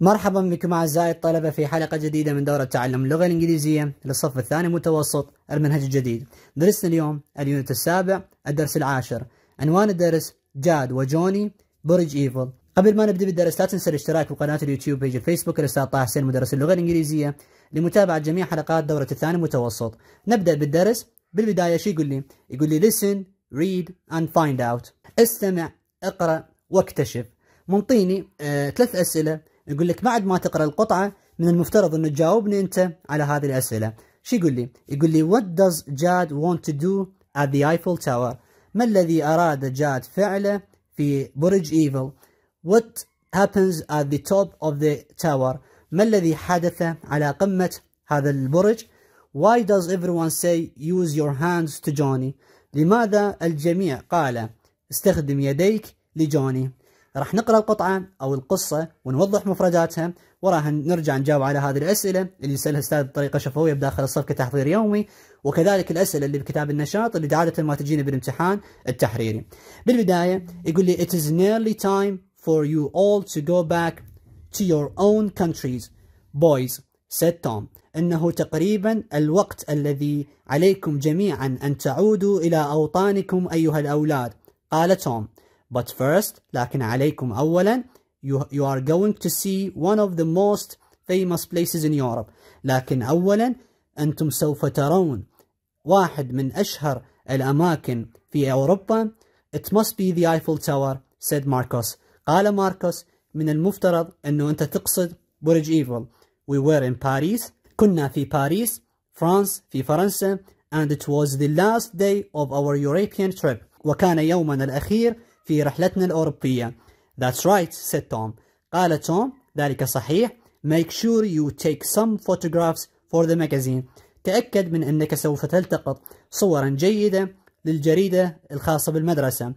مرحبا بكم اعزائي الطلبه في حلقه جديده من دوره تعلم اللغه الانجليزيه للصف الثاني متوسط المنهج الجديد. درسنا اليوم اليونت السابع الدرس العاشر. عنوان الدرس جاد وجوني برج ايفل. قبل ما نبدا بالدرس لا تنسى الاشتراك بقناه اليوتيوب بيج الفيسبوك الاستاذ طه حسين مدرس اللغه الانجليزيه لمتابعه جميع حلقات دوره الثاني متوسط. نبدا بالدرس بالبدايه شو يقول لي؟ يقول لي listen, read and find out. استمع، اقرا، واكتشف. منطيني آه ثلاث اسئله يقول لك بعد ما تقرا القطعه من المفترض انه تجاوبني انت على هذه الاسئله شو يقول لي يقول لي what does Jad want to do at the Eiffel Tower ما الذي اراد جاد فعله في برج ايفل what happens at the top of the tower ما الذي حدث على قمه هذا البرج why does everyone say use your hands to Johnny لماذا الجميع قال استخدم يديك لجوني راح نقرا القطعه او القصه ونوضح مفرداتها وراها نرجع نجاوب على هذه الاسئله اللي يسالها الاستاذ بطريقه شفويه بداخل الصف كتحضير يومي وكذلك الاسئله اللي بكتاب النشاط اللي عاده ما تجينا بالامتحان التحريري. بالبدايه يقول لي it is nearly time for you all to go back to your own countries boys said Tom إنه تقريبا الوقت الذي عليكم جميعا أن تعودوا إلى أوطانكم أيها الأولاد قال توم But first, لكن عليكم أولا, you, you are going to see one of the most famous places in Europe. لكن أولا أنتم سوف ترون واحد من أشهر الأماكن في أوروبا. It must be the Eiffel Tower, said Marcos. قال ماركوس من المفترض أنه أنت تقصد برج إيفل. We were in Paris. كنا في باريس. France في فرنسا. And it was the last day of our European trip. وكان يومنا الأخير في رحلتنا الأوروبية. That's right, said Tom. قال توم ذلك صحيح. Make sure you take some photographs for the magazine. تأكد من أنك سوف تلتقط صورا جيدة للجريدة الخاصة بالمدرسة.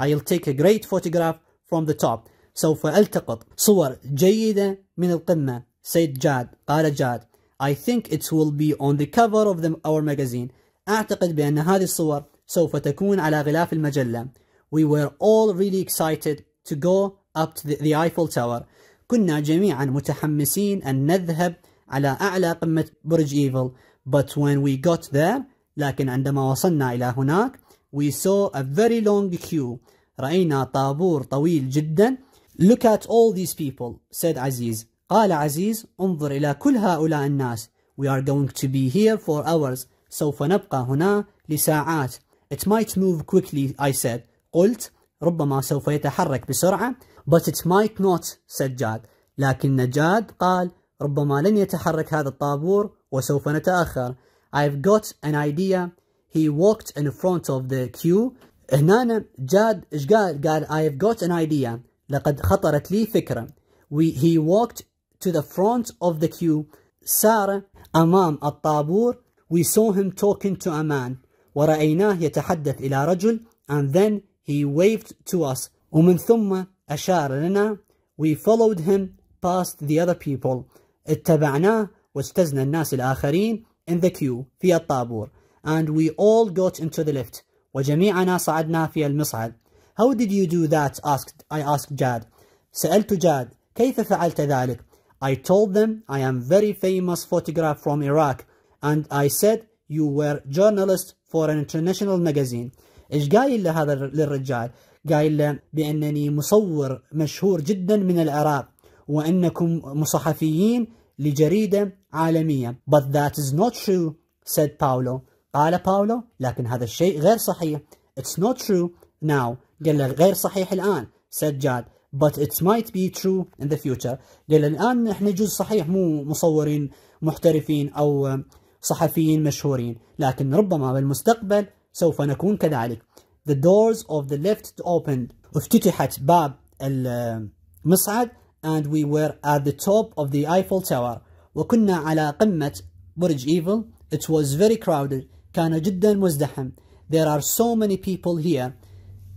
I'll take a great photograph from the top. سوف ألتقط صور جيدة من القمة. said جاد. قال جاد. I think it will be on the cover of the, our magazine. أعتقد بأن هذه الصور سوف تكون على غلاف المجلة. we were all really excited to go up to the, the Eiffel Tower كنا جميعا متحمسين أن نذهب على أعلى قمة برج إيفل but when we got there لكن عندما وصلنا إلى هناك we saw a very long queue رأينا طابور طويل جدا Look at all these people said Aziz. قال عزيز انظر إلى كل هؤلاء الناس We are going to be here for hours سوف نبقى هنا لساعات It might move quickly I said قلت ربما سوف يتحرك بسرعة but it might not said جاد لكن جاد قال ربما لن يتحرك هذا الطابور وسوف نتأخر I've got an idea he walked in front of the queue هنا جاد إش قال؟ قال I've got an idea لقد خطرت لي فكرة We, he walked to the front of the queue سار أمام الطابور We saw him talking to a man ورأيناه يتحدث إلى رجل and then He waved to us. ومن ثم أشار لنا. We followed him past the other people. اتبعناه واجتزنا الناس الآخرين in the queue في الطابور. And we all got into the lift. وجميعنا صعدنا في المصعد. How did you do that? asked I asked Jad. سألت جاد كيف فعلت ذلك? I told them I am very famous photographer from Iraq and I said you were journalist for an international magazine. ايش قايل لهذا للرجال قايل له بأنني مصور مشهور جدا من العراق وأنكم مصحفيين لجريدة عالمية But that is not true said Paolo. قال باولو لكن هذا الشيء غير صحيح It's not true now قال له غير صحيح الآن said جاد but it might be true in the future قال الآن احنا جزء صحيح مو مصورين محترفين أو صحفيين مشهورين لكن ربما بالمستقبل سوف نكون كذلك the doors of the left opened افتتحت باب المصعد and we were at the top of the Eiffel Tower وكنا على قمة برج إيفل it was very crowded كان جدا مزدحم there are so many people here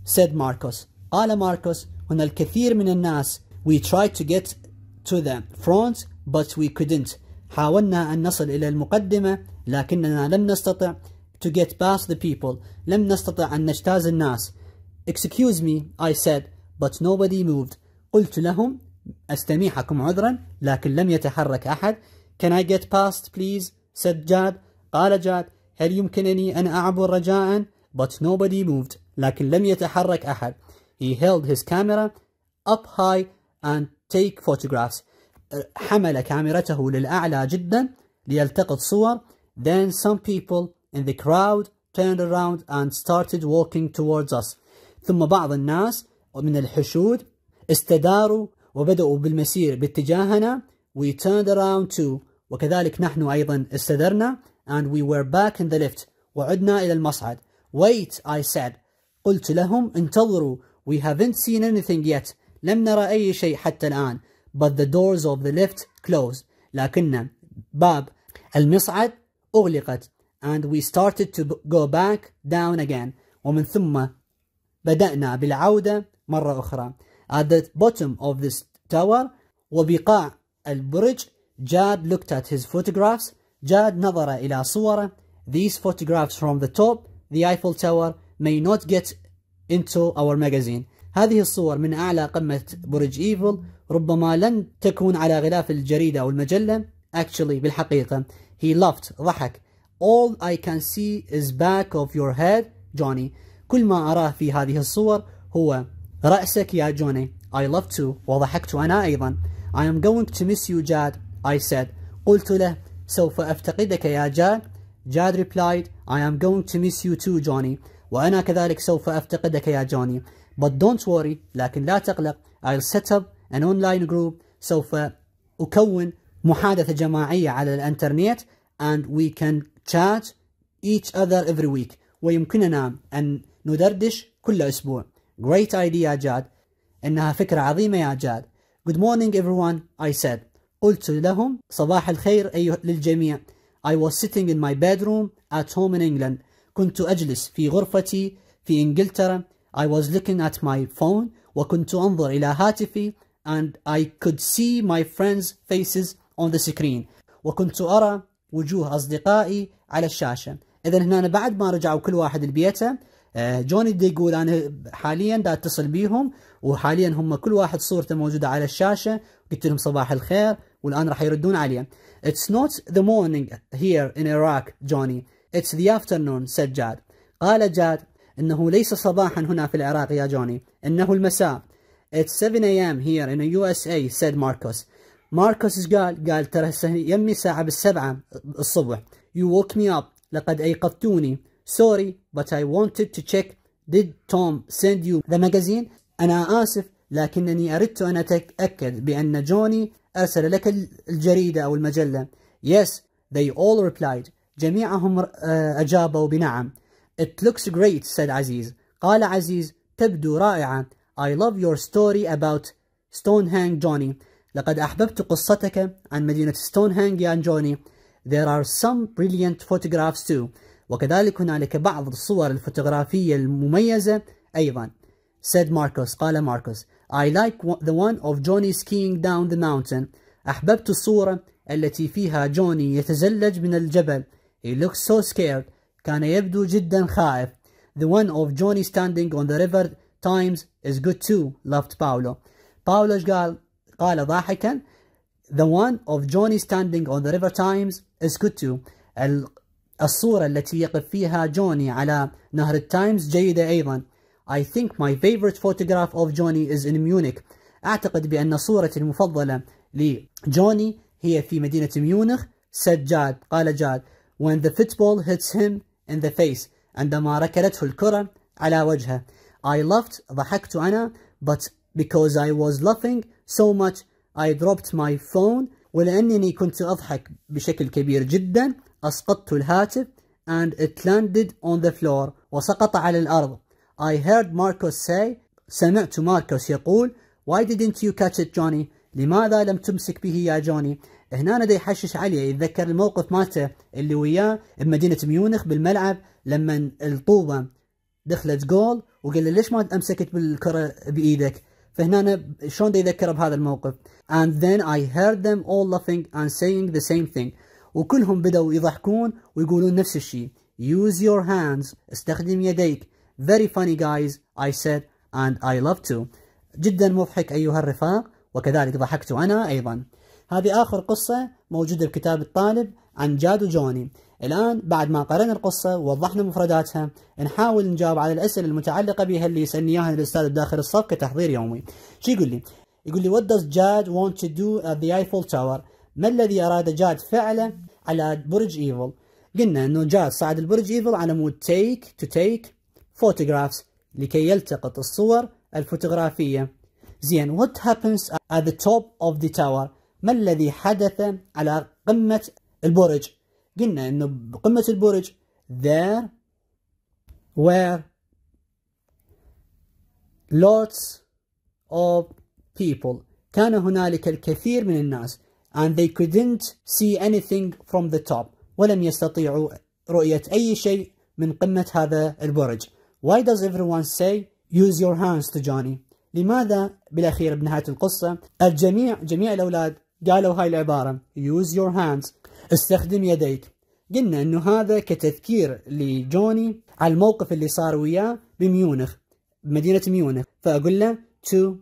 said Marcos قال ماركوس هنا الكثير من الناس we tried to get to the front but we couldn't حاولنا أن نصل إلى المقدمة لكننا لم نستطع to get past the people لم نستطع أن نجتاز الناس Excuse me I said but nobody moved قلت لهم أستميحكم عذرا لكن لم يتحرك أحد Can I get past please said جاد قال جاد هل يمكنني أن أعبر رجاء but nobody moved لكن لم يتحرك أحد He held his camera up high and take photographs حمل كاميرته للأعلى جدا ليلتقط صور Then some people and the crowd turned around and started walking towards us ثم بعض الناس من الحشود استداروا وبدأوا بالمسير باتجاهنا we turned around too وكذلك نحن أيضا استدرنا and we were back in the lift وعدنا إلى المصعد wait I said قلت لهم انتظروا we haven't seen anything yet لم نرى أي شيء حتى الآن but the doors of the lift closed لكن باب المصعد أغلقت and we started to go back down again ومن ثم بدأنا بالعودة مرة أخرى at the bottom of this tower وبقاع البرج Jad looked at his photographs Jad نظر إلى صوره These photographs from the top the Eiffel Tower may not get into our magazine هذه الصور من أعلى قمة برج إيفل ربما لن تكون على غلاف الجريدة أو المجلة Actually بالحقيقة he laughed ضحك All I can see is back of your head Johnny كل ما أراه في هذه الصور هو رأسك يا جوني I love to وضحكت أنا أيضا I am going to miss you Jad I said قلت له سوف أفتقدك يا جاد Jad replied I am going to miss you too Johnny وأنا كذلك سوف أفتقدك يا جوني But don't worry لكن لا تقلق I'll set up an online group سوف أكون محادثة جماعية على الأنترنت and we can chat each other every week ويمكننا أن ندردش كل أسبوع Great idea يا جاد إنها فكرة عظيمة يا جاد Good morning everyone I said قلت لهم صباح الخير أيها للجميع I was sitting in my bedroom at home in England كنت أجلس في غرفتي في إنجلترا I was looking at my phone وكنت أنظر إلى هاتفي and I could see my friends faces on the screen وكنت أرى وجوه أصدقائي على الشاشة إذا هنا بعد ما رجعوا كل واحد لبيته آه، جوني دي يقول أنا حاليا دا أتصل بيهم وحاليا هم كل واحد صورته موجودة على الشاشة قلت لهم صباح الخير والآن راح يردون علي It's not the morning here in Iraq جوني It's the afternoon said جاد قال جاد إنه ليس صباحا هنا في العراق يا جوني إنه المساء It's 7 a.m. here in اس USA said ماركوس ماركوس قال قال ترى يمي الساعة بالسبعة الصبح You woke me up لقد أيقظتوني Sorry but I wanted to check Did Tom send you the magazine أنا آسف لكنني أردت أن أتأكد بأن جوني أرسل لك الجريدة أو المجلة Yes they all replied جميعهم آه، أجابوا بنعم It looks great said عزيز قال عزيز تبدو رائعة I love your story about Stonehenge Johnny لقد أحببت قصتك عن مدينة ستونهانج يا جوني There are some brilliant photographs too وكذلك هنالك بعض الصور الفوتوغرافية المميزة أيضا said Marcus قال ماركوس I like the one of Johnny skiing down the mountain أحببت الصورة التي فيها جوني يتزلج من الجبل He looks so scared كان يبدو جدا خائف The one of Johnny standing on the river times is good too loved Paolo Paolo قال قال ضاحكا The one of Johnny standing on the river Times is good too الصورة التي يقف فيها جوني على نهر التايمز جيدة أيضا I think my favorite photograph of Johnny is in Munich أعتقد بأن صورتي المفضلة لجوني هي في مدينة ميونخ said جاد قال جاد when the football hits him in the face عندما ركلته الكرة على وجهه I laughed ضحكت أنا but because I was laughing so much I dropped my phone ولأنني كنت أضحك بشكل كبير جدا أسقطت الهاتف and it landed on the floor وسقط على الأرض I heard Marcos say سمعت ماركوس يقول Why didn't you catch it Johnny لماذا لم تمسك به يا جوني هنا دا يحشش علي يتذكر الموقف مالته اللي وياه بمدينة ميونخ بالملعب لما الطوبة دخلت جول وقال له ليش ما امسكت بالكرة بايدك فهنا شلون يذكر بهذا الموقف and then I heard them all laughing and saying the same thing وكلهم بدأوا يضحكون ويقولون نفس الشيء use your hands استخدم يديك very funny guys I said and I love to جدا مضحك أيها الرفاق وكذلك ضحكت أنا أيضا هذه آخر قصة موجودة بكتاب الطالب عن جاد وجوني الآن بعد ما قرأنا القصة ووضحنا مفرداتها نحاول نجاوب على الأسئلة المتعلقة بها اللي يسألني إياها الأستاذ بداخل الصف كتحضير يومي شو يقول لي؟ يقول لي what does Jad want to do at the Eiffel Tower ما الذي أراد جاد فعله على برج إيفل قلنا أنه جاد صعد البرج إيفل على مود take to take photographs لكي يلتقط الصور الفوتوغرافية زين what happens at the top of the tower ما الذي حدث على قمة البرج قلنا انه بقمة البرج there were lots of people كان هنالك الكثير من الناس and they couldn't see anything from the top ولم يستطيعوا رؤية أي شيء من قمة هذا البرج Why does everyone say use your hands to Johnny لماذا بالأخير بنهاية القصة الجميع جميع الأولاد قالوا هاي العبارة use your hands استخدم يديك قلنا انه هذا كتذكير لجوني على الموقف اللي صار وياه بميونخ بمدينة ميونخ فأقول له to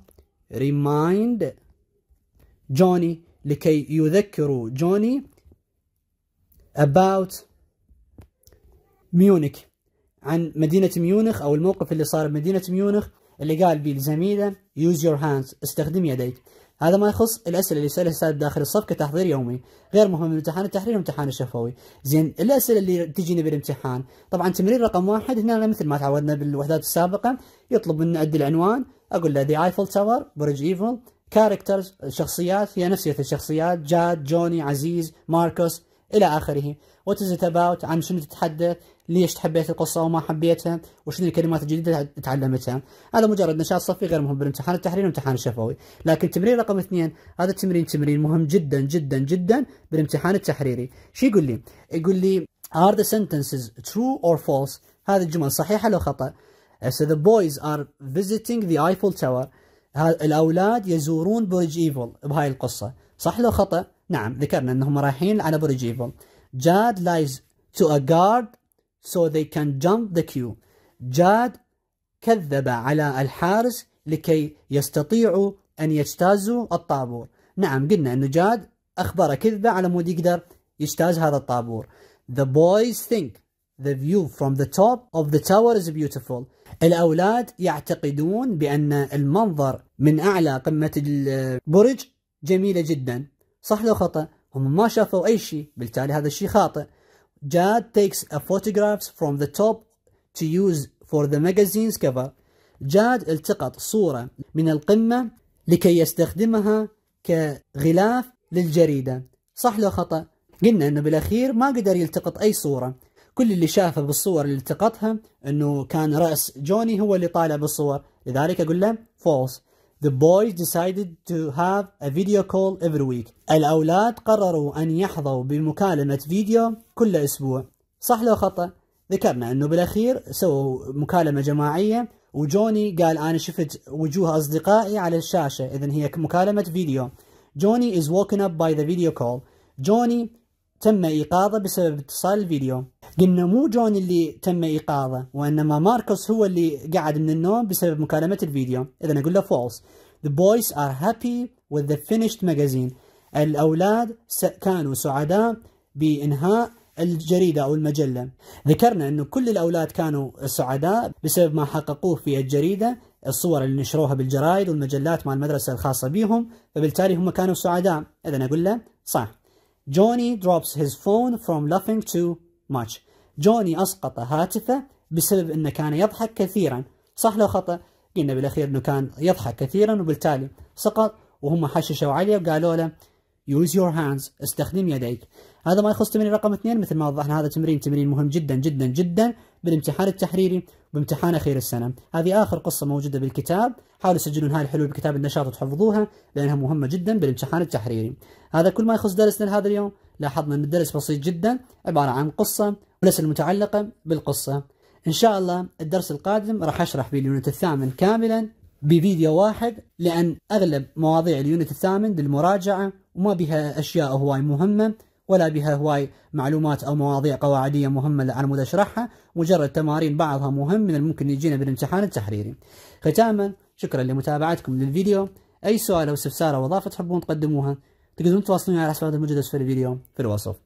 remind جوني لكي يذكروا جوني about ميونخ عن مدينة ميونخ أو الموقف اللي صار بمدينة ميونخ اللي قال به لزميله use your hands استخدم يديك هذا ما يخص الاسئله اللي يسالها الاستاذ داخل الصف كتحضير يومي غير مهم الامتحان التحرير والامتحان الشفوي زين الاسئله اللي تجيني بالامتحان طبعا تمرين رقم واحد هنا مثل ما تعودنا بالوحدات السابقه يطلب منا ادي العنوان اقول له ذا ايفل تاور برج ايفل كاركترز الشخصيات هي نفسيه الشخصيات جاد جوني عزيز ماركوس الى اخره وات از ات اباوت عن شنو تتحدث ليش حبيت القصه وما حبيتها وشنو الكلمات الجديده تعلمتها هذا مجرد نشاط صفي غير مهم بالامتحان التحريري والامتحان الشفوي لكن تمرين رقم اثنين هذا التمرين تمرين مهم جدا جدا جدا بالامتحان التحريري شو يقول لي يقول لي are the sentences true or false هذه الجمل صحيحه لو خطا so the boys are visiting the Eiffel Tower الأولاد يزورون برج إيفل بهاي القصة صح لو خطأ؟ نعم ذكرنا أنهم رايحين على برج إيفل جاد لايز to a guard so they can jump the queue جاد كذب على الحارس لكي يستطيعوا أن يجتازوا الطابور نعم قلنا أنه جاد أخبر كذبة على مود يقدر يجتاز هذا الطابور The boys think the view from the top of the tower is beautiful الأولاد يعتقدون بأن المنظر من أعلى قمة البرج جميلة جدا صح لو خطأ هم ما شافوا أي شيء بالتالي هذا الشيء خاطئ Jad takes a photographs from the top to use for the magazine's cover. جاد التقط صورة من القمة لكي يستخدمها كغلاف للجريدة صح لو خطأ؟ قلنا أنه بالأخير ما قدر يلتقط أي صورة كل اللي شافه بالصور اللي التقطها أنه كان رأس جوني هو اللي طالع بالصور لذلك أقول له فولس The boys decided to have a video call every week. الأولاد قرروا أن يحظوا بمكالمة فيديو كل أسبوع. صح لو خطأ؟ ذكرنا أنه بالأخير سووا مكالمة جماعية وجوني قال أنا شفت وجوه أصدقائي على الشاشة إذا هي مكالمة فيديو. جوني is woken up by the video call. جوني تم إيقاظه بسبب اتصال الفيديو قلنا مو جون اللي تم إيقاظه وإنما ماركوس هو اللي قعد من النوم بسبب مكالمة الفيديو إذا أقول له فولس The boys are happy with the finished magazine الأولاد كانوا سعداء بإنهاء الجريدة أو المجلة ذكرنا أنه كل الأولاد كانوا سعداء بسبب ما حققوه في الجريدة الصور اللي نشروها بالجرائد والمجلات مع المدرسة الخاصة بهم فبالتالي هم كانوا سعداء إذا أقول له صح جوني drops his phone from laughing too much جوني أسقط هاتفه بسبب أنه كان يضحك كثيرا صح لو خطأ قلنا بالأخير أنه كان يضحك كثيرا وبالتالي سقط وهم حششوا عليه وقالوا له use your hands استخدم يديك هذا ما يخص تمرين رقم اثنين مثل ما وضحنا هذا تمرين تمرين مهم جدا جدا جدا بالامتحان التحريري وامتحان اخير السنه هذه اخر قصه موجوده بالكتاب حاولوا تسجلون هاي الحلول بكتاب النشاط وتحفظوها لانها مهمه جدا بالامتحان التحريري هذا كل ما يخص درسنا لهذا اليوم لاحظنا ان الدرس بسيط جدا عباره عن قصه وليس المتعلقه بالقصه ان شاء الله الدرس القادم راح اشرح في اليونت الثامن كاملا بفيديو واحد لان اغلب مواضيع اليونت الثامن للمراجعه وما بها اشياء هواي مهمه ولا بها هواي معلومات أو مواضيع قواعدية مهمة على مود أشرحها مجرد تمارين بعضها مهم من الممكن يجينا بالامتحان التحريري ختاما شكرا لمتابعتكم للفيديو أي سؤال أو استفسار أو إضافة تحبون تقدموها تقدرون تواصلوني على حسابات الموجودة أسفل الفيديو في الوصف